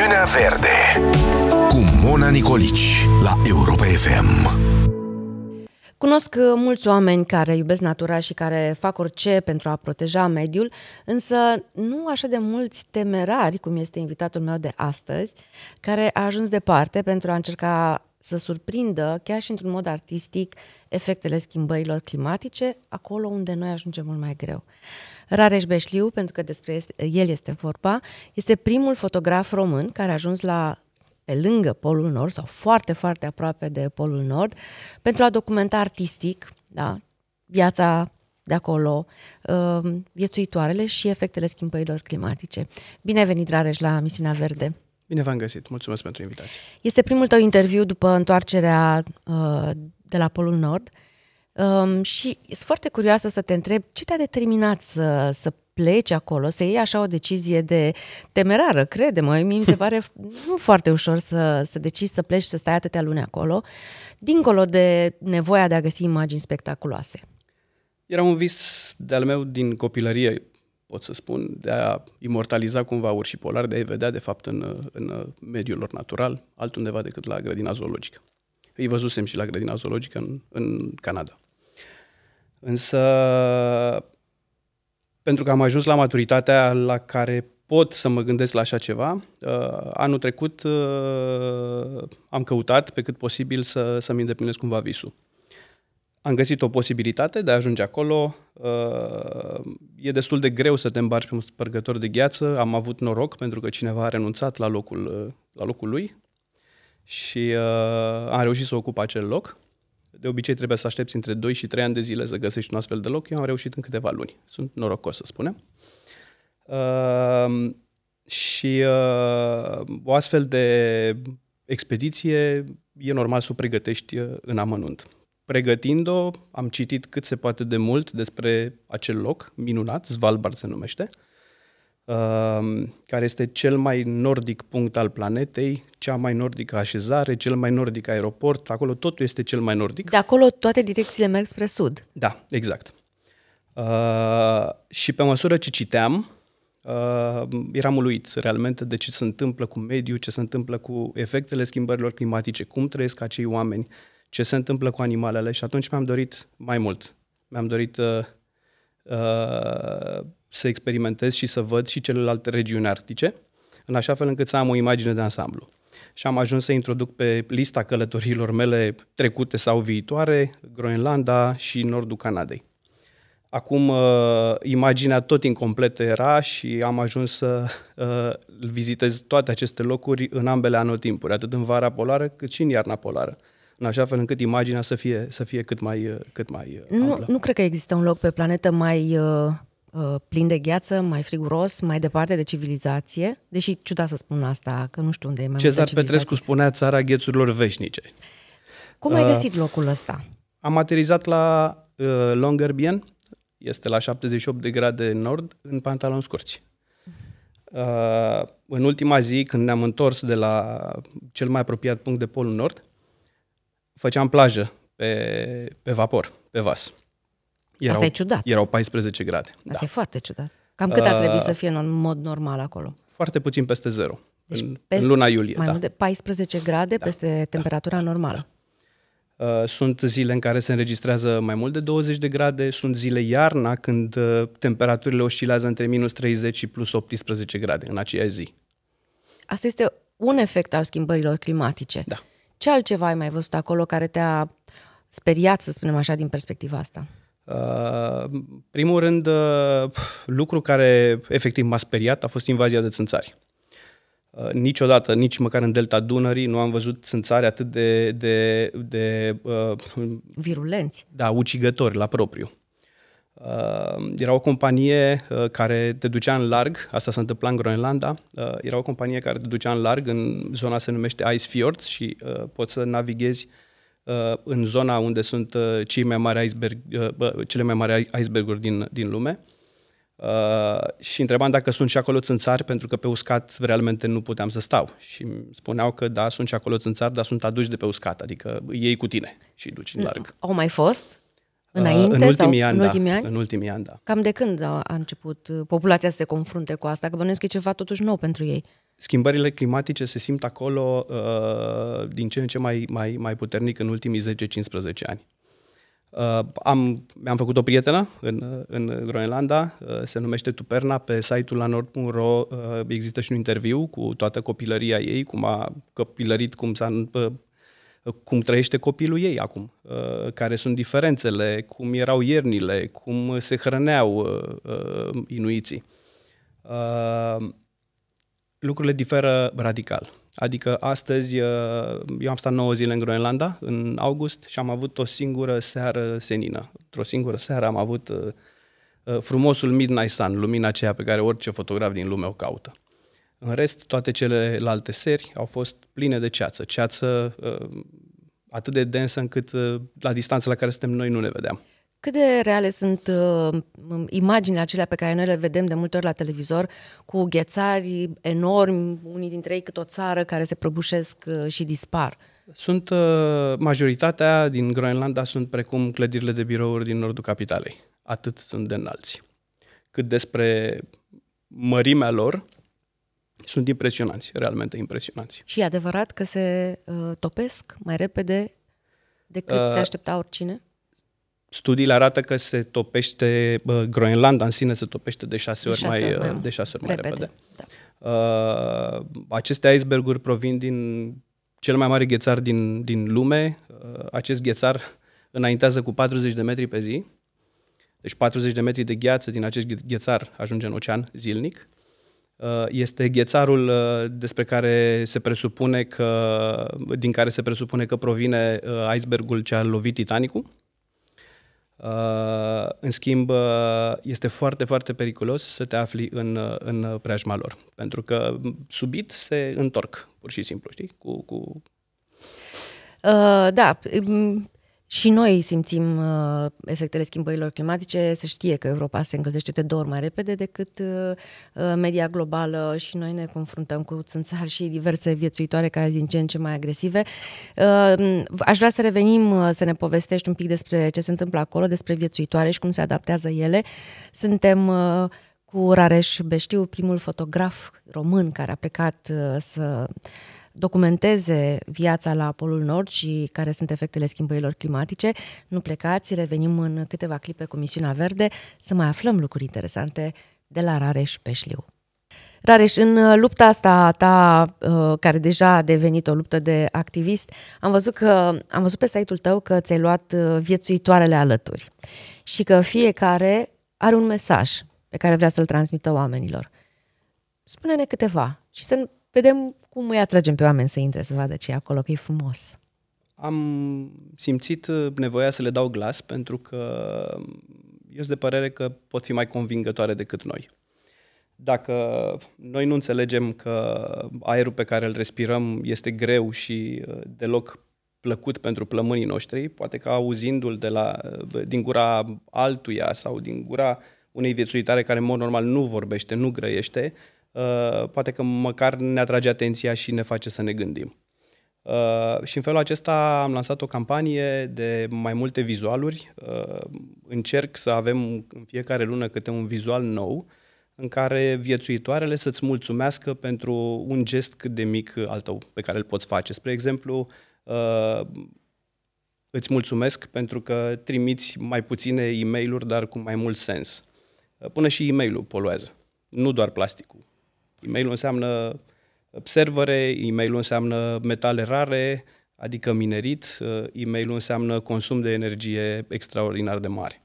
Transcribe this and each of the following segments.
Emisiunea Verde cu Mona Nicolici la Europa FM. Cunosc uh, mulți oameni care iubesc natura și care fac orice pentru a proteja mediul, însă nu așa de mulți temerari, cum este invitatul meu de astăzi, care a ajuns departe pentru a încerca să surprindă, chiar și într-un mod artistic, efectele schimbărilor climatice, acolo unde noi ajungem mult mai greu. Rareș Beșliu, pentru că despre el este vorba, este primul fotograf român care a ajuns la pe lângă Polul Nord sau foarte, foarte aproape de Polul Nord pentru a documenta artistic da, viața de acolo, uh, viețuitoarele și efectele schimbărilor climatice. Bine ai venit, Rareș, la Misiunea Verde! Bine v-am găsit, mulțumesc pentru invitație! Este primul tău interviu după întoarcerea uh, de la Polul Nord. Uh, Um, și sunt foarte curioasă să te întreb ce te-a determinat să, să pleci acolo, să iei așa o decizie de temerară, crede-mă, mi se pare nu foarte ușor să, să decizi să pleci, să stai atâtea luni acolo, dincolo de nevoia de a găsi imagini spectaculoase. Era un vis de-al meu din copilărie, pot să spun, de a imortaliza cumva urși polari, de a-i vedea de fapt în, în mediul lor natural, altundeva decât la grădina zoologică îi văzusem și la grădina zoologică în, în Canada. Însă, pentru că am ajuns la maturitatea la care pot să mă gândesc la așa ceva, uh, anul trecut uh, am căutat pe cât posibil să, să-mi îndeplinesc cumva visul. Am găsit o posibilitate de a ajunge acolo. Uh, e destul de greu să te îmbarci pe un spărgător de gheață. Am avut noroc pentru că cineva a renunțat la locul, la locul lui și uh, am reușit să ocup acel loc. De obicei trebuie să aștepți între 2 și 3 ani de zile să găsești un astfel de loc. Eu am reușit în câteva luni. Sunt norocos, să spunem. Uh, și uh, o astfel de expediție e normal să o pregătești uh, în amănunt. Pregătind-o, am citit cât se poate de mult despre acel loc minunat, Svalbard se numește, uh, Um, care este cel mai nordic punct al planetei, cea mai nordică așezare, cel mai nordic aeroport, acolo totul este cel mai nordic. De acolo toate direcțiile merg spre sud. Da, exact. Uh, și pe măsură ce citeam, uh, eram uluit realmente de ce se întâmplă cu mediul, ce se întâmplă cu efectele schimbărilor climatice, cum trăiesc acei oameni, ce se întâmplă cu animalele și atunci mi-am dorit mai mult. Mi-am dorit uh, uh, să experimentez și să văd și celelalte regiuni arctice, în așa fel încât să am o imagine de ansamblu. Și am ajuns să introduc pe lista călătoriilor mele trecute sau viitoare Groenlanda și nordul Canadei. Acum uh, imaginea tot incompletă era și am ajuns să uh, vizitez toate aceste locuri în ambele anotimpuri, atât în vara polară cât și în iarna polară în așa fel încât imaginea să fie, să fie cât mai, uh, cât mai nu, nu cred că există un loc pe planetă mai uh, Uh, plin de gheață, mai friguros, mai departe de civilizație, deși ciuda să spun asta, că nu știu unde e mai Cezar Petrescu spunea țara ghețurilor veșnice. Cum ai uh, găsit locul ăsta? Am aterizat la uh, Longyearbyen, este la 78 de grade nord, în pantaloni scurți. Uh, în ultima zi, când ne-am întors de la cel mai apropiat punct de polul nord, făceam plajă pe, pe vapor, pe vas. Erau, Asta e ciudat. Erau 14 grade. Asta da. e foarte ciudat. Cam cât ar uh, trebui uh, să fie în mod normal acolo? Foarte puțin peste zero. Deci în, pe, în luna iulie, Mai da. mult de 14 grade da, peste da. temperatura da, normală. Da. Uh, sunt zile în care se înregistrează mai mult de 20 de grade, sunt zile iarna când uh, temperaturile oscilează între minus 30 și plus 18 grade în aceea zi. Asta este un efect al schimbărilor climatice. Da. Ce altceva ai mai văzut acolo care te-a speriat, să spunem așa, din perspectiva asta? Uh, Uh, primul rând, uh, lucru care efectiv m-a speriat a fost invazia de țânțari. Uh, niciodată, nici măcar în delta Dunării, nu am văzut țânțari atât de... de, de uh, Virulenți. Da, ucigători la propriu. Uh, era o companie uh, care te ducea în larg, asta se întâmpla în Groenlanda, uh, era o companie care te ducea în larg, în zona se numește Ice Fjords și uh, poți să navighezi uh, Uh, în zona unde sunt uh, cei mai mari iceberg, uh, cele mai mari iceberguri din, din lume. Uh, și întrebam dacă sunt și acolo țânțari, pentru că pe uscat realmente nu puteam să stau. Și spuneau că da, sunt și acolo țânțari, dar sunt aduși de pe uscat, adică ei cu tine și îi duci în larg. Au mai fost? Înainte în ultimii, sau ani, în, da. ultimii da, ani? în ultimii ani, da. Cam de când a, a început populația să se confrunte cu asta? Că bănuiesc că e ceva totuși nou pentru ei. Schimbările climatice se simt acolo uh, din ce în ce mai, mai, mai puternic în ultimii 10-15 ani. Uh, am, mi-am făcut o prietenă în, uh, în Groenlanda, uh, se numește Tuperna, pe site-ul la nord.ro uh, există și un interviu cu toată copilăria ei, cum a copilărit, cum, s-a, uh, cum trăiește copilul ei acum, uh, care sunt diferențele, cum erau iernile, cum se hrăneau uh, uh, inuiții. Uh, lucrurile diferă radical. Adică astăzi, uh, eu am stat 9 zile în Groenlanda, în august, și am avut o singură seară senină. Într-o singură seară am avut uh, uh, frumosul Midnight Sun, lumina aceea pe care orice fotograf din lume o caută. În rest, toate celelalte seri au fost pline de ceață. Ceață atât de densă încât la distanța la care suntem noi nu ne vedeam. Cât de reale sunt uh, imaginile acelea pe care noi le vedem de multe ori la televizor, cu ghețari enormi, unii dintre ei cât o țară, care se prăbușesc uh, și dispar? Sunt, uh, majoritatea din Groenlanda sunt precum clădirile de birouri din nordul capitalei. Atât sunt de înalți. Cât despre mărimea lor, sunt impresionanți, realmente impresionanți. Și e adevărat că se uh, topesc mai repede decât uh, se aștepta oricine? studiile arată că se topește, Groenlanda în sine se topește de șase ori, de șase ori mai, de șase ori repede. mai repede. Da. Uh, aceste iceberguri provin din cel mai mare ghețar din, din lume. Uh, acest ghețar înaintează cu 40 de metri pe zi. Deci 40 de metri de gheață din acest ghețar ajunge în ocean zilnic. Uh, este ghețarul uh, despre care se presupune că, din care se presupune că provine uh, icebergul ce a lovit Titanicul. În schimb, uh, este foarte, foarte periculos să te afli în, uh, în preajma lor, pentru că subit se întorc, pur și simplu, știi, cu, cu uh, da, și noi simțim uh, efectele schimbărilor climatice. Se știe că Europa se încălzește de două ori mai repede decât uh, uh, media globală și noi ne confruntăm cu țânțari și diverse viețuitoare care sunt din ce în ce mai agresive. Uh, aș vrea să revenim, uh, să ne povestești un pic despre ce se întâmplă acolo, despre viețuitoare și cum se adaptează ele. Suntem uh, cu Rareș Beștiu, primul fotograf român care a plecat uh, să documenteze viața la Polul Nord și care sunt efectele schimbărilor climatice. Nu plecați, revenim în câteva clipe cu misiunea verde să mai aflăm lucruri interesante de la Rareș Peșliu. Rareș, în lupta asta ta, uh, care deja a devenit o luptă de activist, am văzut, că, am văzut pe site-ul tău că ți-ai luat uh, viețuitoarele alături și că fiecare are un mesaj pe care vrea să-l transmită oamenilor. Spune-ne câteva și să vedem cum îi atragem pe oameni să intre să vadă ce e acolo, că e frumos? Am simțit uh, nevoia să le dau glas pentru că eu sunt de părere că pot fi mai convingătoare decât noi. Dacă noi nu înțelegem că aerul pe care îl respirăm este greu și uh, deloc plăcut pentru plămânii noștri, poate că auzindu-l de la, uh, din gura altuia sau din gura unei viețuitare care în mod normal nu vorbește, nu grăiește, Uh, poate că măcar ne atrage atenția și ne face să ne gândim. Uh, și în felul acesta am lansat o campanie de mai multe vizualuri. Uh, încerc să avem în fiecare lună câte un vizual nou în care viețuitoarele să-ți mulțumească pentru un gest cât de mic al tău pe care îl poți face. Spre exemplu, uh, îți mulțumesc pentru că trimiți mai puține e mail dar cu mai mult sens. Uh, până și e mail poluează, nu doar plasticul e mailul înseamnă servere, e mailul înseamnă metale rare, adică minerit, e mailul înseamnă consum de energie extraordinar de mare.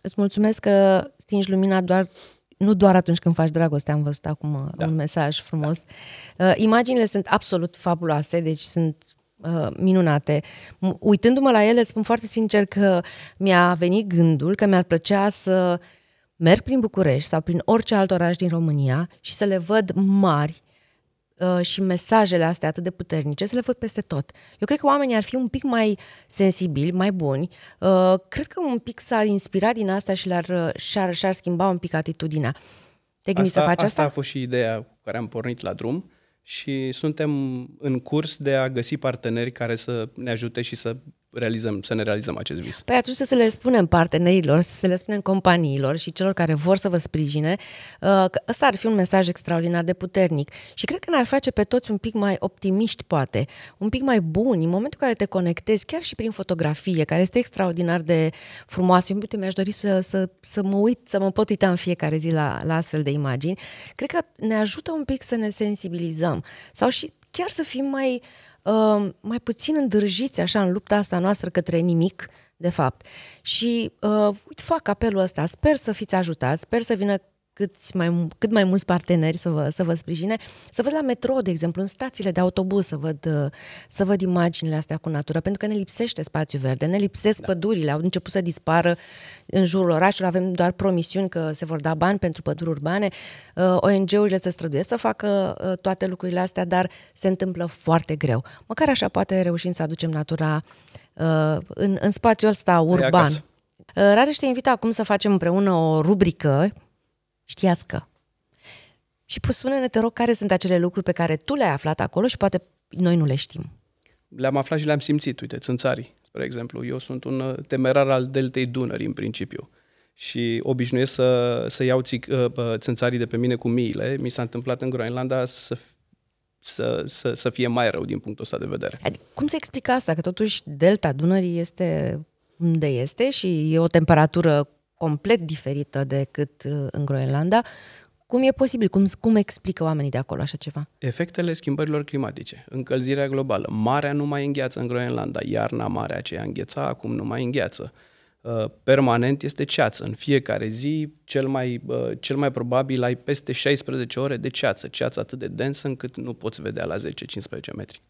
Îți mulțumesc că stingi lumina doar nu doar atunci când faci dragoste, am văzut acum da. un mesaj frumos. Da. Uh, imaginile sunt absolut fabuloase, deci sunt uh, minunate. Uitându-mă la ele, îți spun foarte sincer că mi-a venit gândul că mi-ar plăcea să uh, merg prin București sau prin orice alt oraș din România și să le văd mari uh, și mesajele astea atât de puternice, să le văd peste tot. Eu cred că oamenii ar fi un pic mai sensibili, mai buni. Uh, cred că un pic s-ar inspira din asta și le ar uh, și-ar, și-ar schimba un pic atitudinea. Te gândi asta, să faci asta? Asta a fost și ideea cu care am pornit la drum și suntem în curs de a găsi parteneri care să ne ajute și să realizăm, să ne realizăm acest vis. Păi atunci să le spunem partenerilor, să le spunem companiilor și celor care vor să vă sprijine uh, că ăsta ar fi un mesaj extraordinar de puternic și cred că ne-ar face pe toți un pic mai optimiști poate, un pic mai buni în momentul în care te conectezi, chiar și prin fotografie, care este extraordinar de frumoasă. Eu mi-aș dori să, să, să mă uit, să mă pot uita în fiecare zi la, la astfel de imagini. Cred că ne ajută un pic să ne sensibilizăm sau și chiar să fim mai, uh, mai puțin îndrăjiți așa în lupta asta noastră către nimic, de fapt. Și uh, uite, fac apelul ăsta, sper să fiți ajutați, sper să vină cât mai, cât mai mulți parteneri să vă, să vă sprijine. Să văd la metro, de exemplu, în stațiile de autobuz, să văd, să văd imaginile astea cu natură, pentru că ne lipsește spațiu verde, ne lipsesc da. pădurile, au început să dispară în jurul orașului, avem doar promisiuni că se vor da bani pentru păduri urbane, uh, ONG-urile se străduiesc să facă uh, toate lucrurile astea, dar se întâmplă foarte greu. Măcar așa poate reușim să aducem natura uh, în, în spațiul ăsta păi, urban. Rareș te invit acum să facem împreună o rubrică știați că. Și spune-ne, te rog, care sunt acele lucruri pe care tu le-ai aflat acolo și poate noi nu le știm. Le-am aflat și le-am simțit, uite, țânțarii, spre exemplu. Eu sunt un uh, temerar al deltei Dunării, în principiu. Și obișnuiesc să, să iau țic, țânțarii uh, uh, de pe mine cu miile. Mi s-a întâmplat în Groenlanda să să, să, să fie mai rău din punctul ăsta de vedere. Adică, cum se explică asta? Că totuși delta Dunării este unde este și e o temperatură complet diferită decât uh, în Groenlanda. Cum e posibil? Cum, cum explică oamenii de acolo așa ceva? Efectele schimbărilor climatice, încălzirea globală. Marea nu mai îngheață în Groenlanda, iarna mare, aceea îngheța, acum nu mai îngheață. Uh, permanent este ceață. În fiecare zi, cel mai, uh, cel mai probabil, ai peste 16 ore de ceață. Ceață atât de densă încât nu poți vedea la 10-15 metri.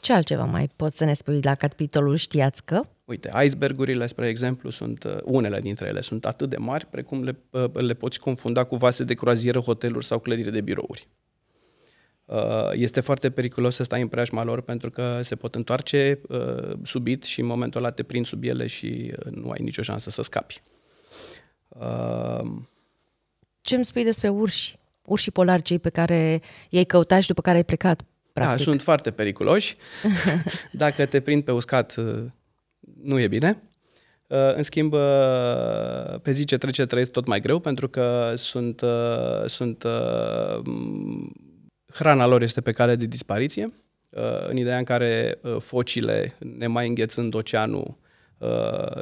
Ce altceva mai poți să ne spui la capitolul știați că? Uite, icebergurile, spre exemplu, sunt uh, unele dintre ele sunt atât de mari precum le, uh, le poți confunda cu vase de croazieră, hoteluri sau clădiri de birouri. Uh, este foarte periculos să stai în preajma lor pentru că se pot întoarce subit și în momentul ăla te prind sub ele și nu ai nicio șansă să scapi. Ce îmi spui despre urși? Urșii polari, cei pe care i-ai căutat și după care ai plecat? Da, Practic. Da, sunt foarte periculoși. Dacă te prind pe uscat, uh, nu e bine. Uh, în schimb, uh, pe zi ce trece trăiesc tot mai greu pentru că sunt, sunt hrana lor este pe cale de dispariție. În ideea în care focile, ne mai înghețând oceanul,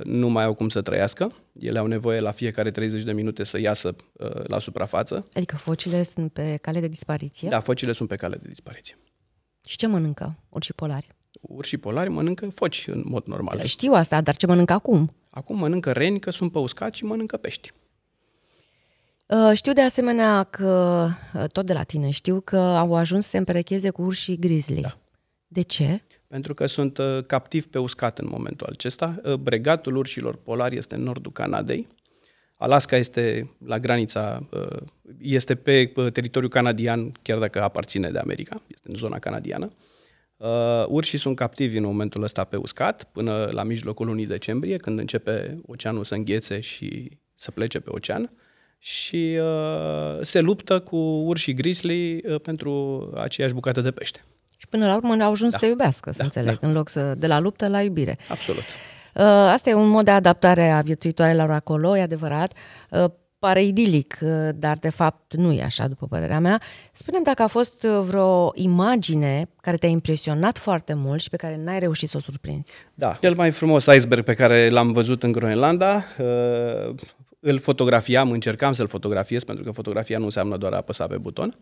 nu mai au cum să trăiască. Ele au nevoie la fiecare 30 de minute să iasă la suprafață. Adică focile sunt pe cale de dispariție? Da, focile sunt pe cale de dispariție. Și ce mănâncă urși polari? Urșii polari mănâncă foci în mod normal. Păi știu asta, dar ce mănâncă acum? Acum mănâncă reni că sunt păuscați și mănâncă pești. Uh, știu de asemenea că, uh, tot de la tine, știu că au ajuns să se împerecheze cu urșii grizzly. Da. De ce? Pentru că sunt uh, captivi pe uscat în momentul acesta. Bregatul urșilor polari este în nordul Canadei Alaska este la granița, uh, este pe uh, teritoriul canadian, chiar dacă aparține de America, este în zona canadiană. Uh, urșii sunt captivi în momentul ăsta pe uscat, până la mijlocul lunii decembrie, când începe oceanul să înghețe și să plece pe ocean. Și se luptă cu urșii grizzly pentru aceeași bucată de pește. Și până la urmă au ajuns da. să iubească, să da, înțeleg, da. în loc să de la luptă la iubire. Absolut. Uh, asta e un mod de adaptare a viețuitoarelor acolo, e adevărat. Uh, pare idilic, uh, dar de fapt nu e așa, după părerea mea. Spunem dacă a fost vreo imagine care te-a impresionat foarte mult și pe care n-ai reușit să o surprinzi. Da, cel mai frumos iceberg pe care l-am văzut în Groenlanda, îl fotografiam, încercam să-l fotografiez, pentru că fotografia nu înseamnă doar a apăsa pe buton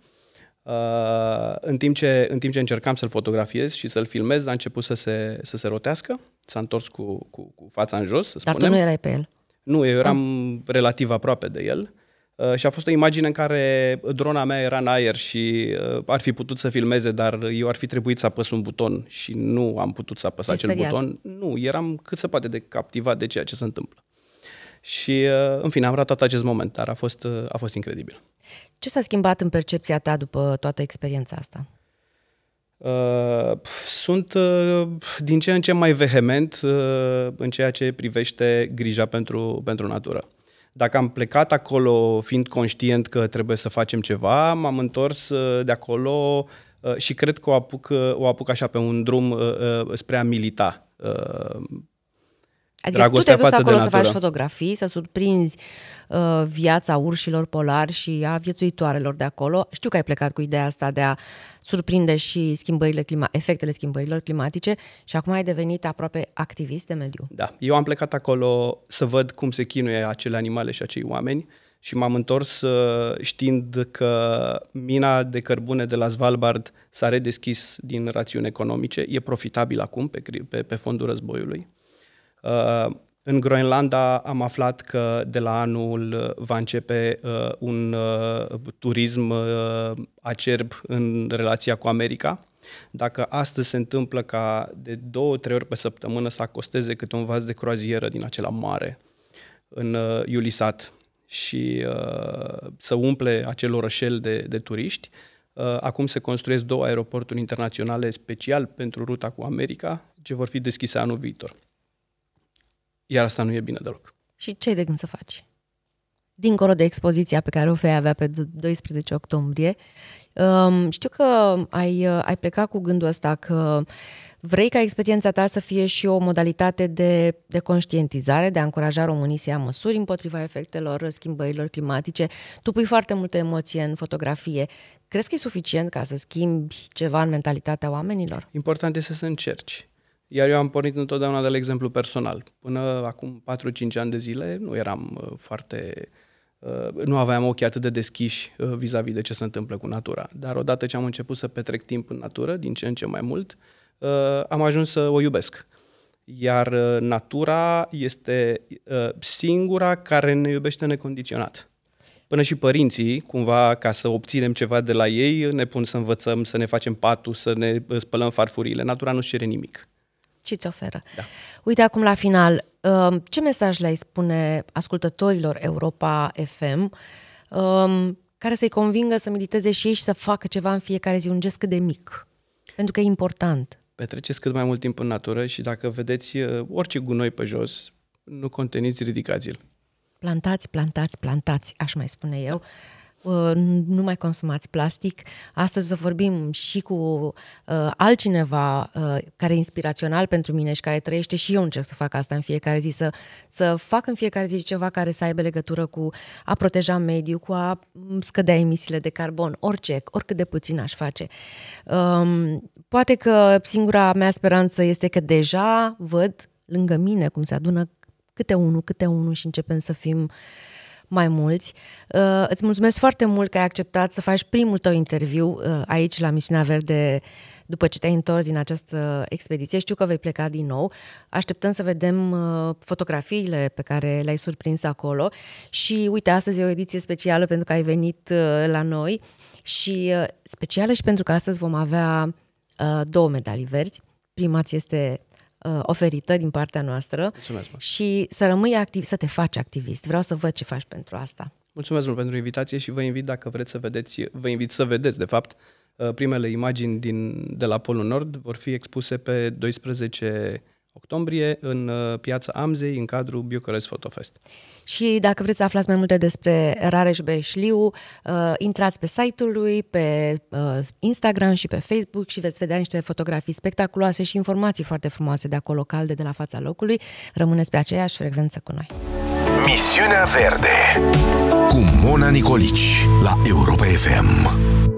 în, timp ce, în timp ce încercam să-l fotografiez și să-l filmez, a început să se, să se rotească, s-a întors cu, cu, cu fața în jos, să Dar spunem. tu nu erai pe el? Nu, eu eram Am. Ah. relativ aproape de el. Uh, și a fost o imagine în care drona mea era în aer și uh, ar fi putut să filmeze, dar eu ar fi trebuit să apăs un buton și nu am putut să apăs acel buton. Nu, eram cât se poate de captivat de ceea ce se întâmplă. Și, uh, în fine, am ratat acest moment, dar a fost, a fost incredibil. Ce s-a schimbat în percepția ta după toată experiența asta? Uh, sunt uh, din ce în ce mai vehement uh, în ceea ce privește grija pentru, pentru natură. Dacă am plecat acolo fiind conștient că trebuie să facem ceva, m-am întors de acolo și cred că o apuc, o apuc așa pe un drum spre a milita Adică Dragostea tu te duci acolo să faci fotografii, să surprinzi uh, viața urșilor polari și a viețuitoarelor de acolo. Știu că ai plecat cu ideea asta de a surprinde și schimbările clima- efectele schimbărilor climatice și acum ai devenit aproape activist de mediu. Da, eu am plecat acolo să văd cum se chinuie acele animale și acei oameni și m-am întors uh, știind că mina de cărbune de la Svalbard s-a redeschis din rațiuni economice, e profitabil acum pe, pe, pe fondul războiului Uh, în Groenlanda am aflat că de la anul uh, va începe uh, un turism acerb în relația cu America. Dacă astăzi se întâmplă ca de două, trei ori pe săptămână să acosteze câte un vas de croazieră din acela mare în Iulisat și să umple acel orășel de, de turiști, acum se construiesc două aeroporturi internaționale special pentru ruta cu America, ce vor fi deschise anul viitor. Iar asta nu e bine deloc. Și ce ai de gând să faci? Dincolo de expoziția pe care o vei avea pe 12 octombrie, um, știu că ai, uh, ai plecat cu gândul ăsta că vrei ca experiența ta să fie și o modalitate de, de conștientizare, de a încuraja românii să ia măsuri împotriva efectelor schimbărilor climatice. Tu pui foarte multe emoție în fotografie. Crezi că e suficient ca să schimbi ceva în mentalitatea oamenilor? Important este să încerci. Iar eu am pornit întotdeauna de la exemplu personal. Până acum 4-5 ani de zile nu eram uh, foarte... Uh, nu aveam ochii atât de deschiși uh, vis-a-vis de ce se întâmplă cu natura. Dar odată ce am început să petrec timp în natură, din ce în ce mai mult, am ajuns să o iubesc. Iar natura este singura care ne iubește necondiționat. Până și părinții, cumva, ca să obținem ceva de la ei, ne pun să învățăm, să ne facem patul, să ne spălăm farfurile. Natura nu-și cere nimic. Ce îți oferă. Da. Uite acum la final, um, ce mesaj le-ai spune ascultătorilor Europa FM um, care să-i convingă să militeze și ei și să facă ceva în fiecare zi, un gest cât de mic? Pentru că e important. Petreceți cât mai mult timp în natură și dacă vedeți uh, orice gunoi pe jos, nu conteniți, ridicați-l. Plantați, plantați, plantați, aș mai spune eu. Uh, nu mai consumați plastic. Astăzi o vorbim și cu uh, altcineva uh, care e inspirațional pentru mine și care trăiește și eu încerc să fac asta în fiecare zi, să, să fac în fiecare zi ceva care să aibă legătură cu a proteja mediul, cu a scădea emisiile de carbon, orice, oricât de puțin aș face. Um, poate că singura mea speranță este că deja văd lângă mine cum se adună câte unul, câte unul și începem să fim uh, mai mulți. Uh, îți mulțumesc foarte mult că ai acceptat să faci primul tău interviu uh, aici la Misiunea Verde după ce te-ai întors din această expediție. Știu că vei pleca din nou. Așteptăm să vedem uh, fotografiile pe care le-ai surprins acolo. Și uite, astăzi e o ediție specială pentru că ai venit la noi și specială și pentru că astăzi vom avea două medalii verzi. Prima ți este uh, oferită din partea noastră Mulțumesc, mă. și să rămâi activ, să te faci activist. Vreau să văd ce faci pentru asta. Mulțumesc mult pentru invitație și vă invit dacă vreți să vedeți, vă invit să vedeți de fapt uh, primele imagini din, de la Polul Nord vor fi expuse pe 12 octombrie în uh, piața Amzei, în cadrul Bucharest Fest. Și dacă vreți să aflați mai multe despre Rareș Beșliu, uh, intrați pe site-ul lui, pe uh, Instagram și pe Facebook și veți vedea niște fotografii spectaculoase și informații foarte frumoase de acolo, calde, de la fața locului. Rămâneți pe aceeași frecvență cu noi. Misiunea Verde cu Mona Nicolici la Europa FM.